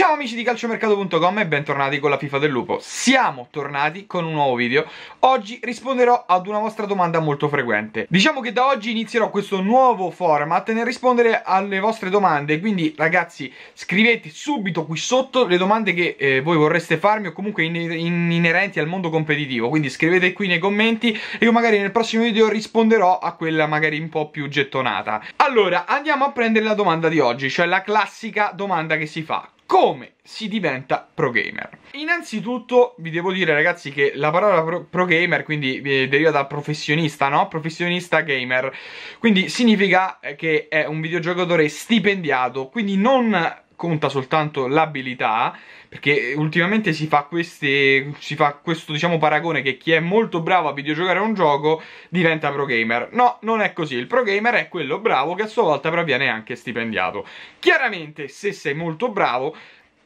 Ciao amici di calciomercato.com e bentornati con la FIFA del Lupo. Siamo tornati con un nuovo video. Oggi risponderò ad una vostra domanda molto frequente. Diciamo che da oggi inizierò questo nuovo format nel rispondere alle vostre domande, quindi ragazzi scrivete subito qui sotto le domande che eh, voi vorreste farmi o comunque in in inerenti al mondo competitivo, quindi scrivete qui nei commenti e io magari nel prossimo video risponderò a quella magari un po' più gettonata. Allora, andiamo a prendere la domanda di oggi, cioè la classica domanda che si fa come si diventa pro gamer. Innanzitutto vi devo dire ragazzi che la parola pro, pro gamer quindi eh, deriva da professionista, no? Professionista gamer. Quindi significa eh, che è un videogiocatore stipendiato, quindi non conta soltanto l'abilità, perché ultimamente si fa, queste, si fa questo diciamo, paragone che chi è molto bravo a videogiocare a un gioco diventa pro gamer. No, non è così, il pro gamer è quello bravo che a sua volta però viene anche stipendiato. Chiaramente se sei molto bravo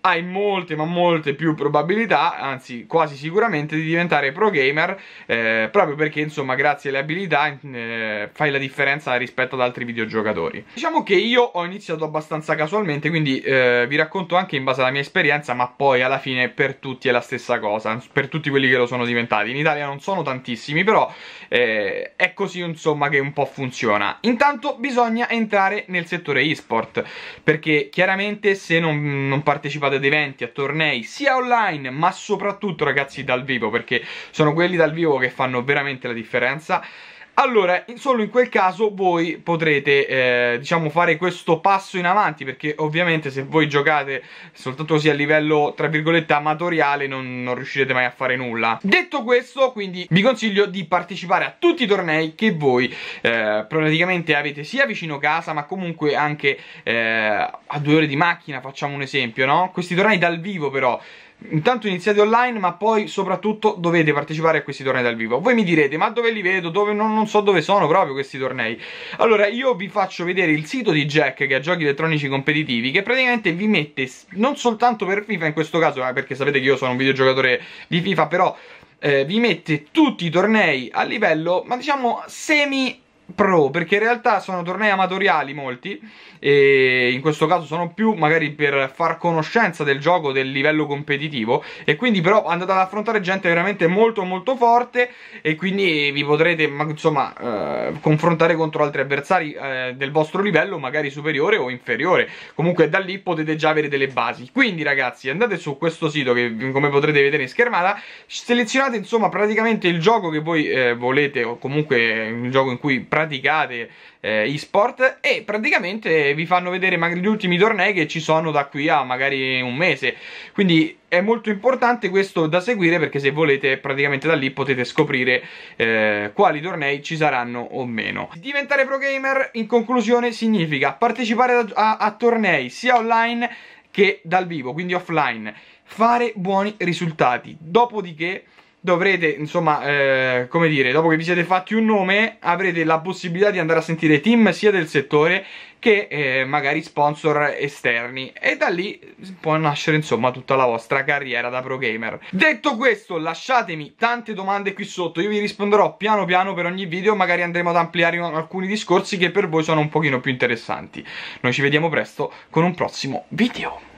hai molte ma molte più probabilità, anzi quasi sicuramente, di diventare pro gamer eh, proprio perché insomma grazie alle abilità eh, fai la differenza rispetto ad altri videogiocatori. Diciamo che io ho iniziato abbastanza casualmente quindi eh, vi racconto anche in base alla mia esperienza ma poi alla fine per tutti è la stessa cosa, per tutti quelli che lo sono diventati. In Italia non sono tantissimi però eh, è così insomma che un po' funziona. Intanto bisogna entrare nel settore esport perché chiaramente se non, non partecipate ad eventi, a tornei, sia online, ma soprattutto ragazzi dal vivo, perché sono quelli dal vivo che fanno veramente la differenza allora, solo in quel caso voi potrete, eh, diciamo, fare questo passo in avanti, perché ovviamente se voi giocate soltanto così a livello, tra virgolette, amatoriale, non, non, riuscirete mai a fare nulla. Detto questo, quindi, vi consiglio di partecipare a tutti i tornei che voi eh, praticamente avete sia vicino casa, ma comunque anche eh, a due ore di macchina, facciamo un esempio, no? Questi tornei dal vivo però intanto iniziate online ma poi soprattutto dovete partecipare a questi tornei dal vivo voi mi direte ma dove li vedo, dove, non, non, so dove sono proprio questi tornei allora io vi faccio vedere il sito di Jack che ha giochi elettronici competitivi che praticamente vi mette non soltanto per FIFA in questo caso eh, perché sapete che io sono un videogiocatore di FIFA però eh, vi mette tutti i tornei a livello ma diciamo semi pro perché in realtà sono tornei amatoriali molti e in questo caso sono più magari per far conoscenza del gioco del livello competitivo e quindi però andate ad affrontare gente veramente molto molto forte e quindi vi potrete insomma eh, confrontare contro altri avversari eh, del vostro livello magari superiore o inferiore comunque da lì potete già avere delle basi quindi ragazzi andate su questo sito che come potrete vedere in schermata selezionate insomma praticamente il gioco che voi eh, volete o comunque il gioco in cui praticate eh, e-sport e praticamente vi fanno vedere gli ultimi tornei che ci sono da qui a magari un mese. Quindi è molto importante questo da seguire perché se volete praticamente da lì potete scoprire eh, quali tornei ci saranno o meno. Diventare pro gamer in conclusione significa partecipare a, a, a tornei sia online che dal vivo, quindi offline, fare buoni risultati, dopodiché dovrete, insomma, eh, come dire, dopo che vi siete fatti un nome, avrete la possibilità di andare a sentire team sia del settore che eh, magari sponsor esterni e da lì può nascere insomma tutta la vostra carriera da pro gamer. Detto questo lasciatemi tante domande qui sotto, io vi risponderò piano piano per ogni video, magari andremo ad ampliare alcuni discorsi che per voi sono un pochino più interessanti. Noi ci vediamo presto con un prossimo video.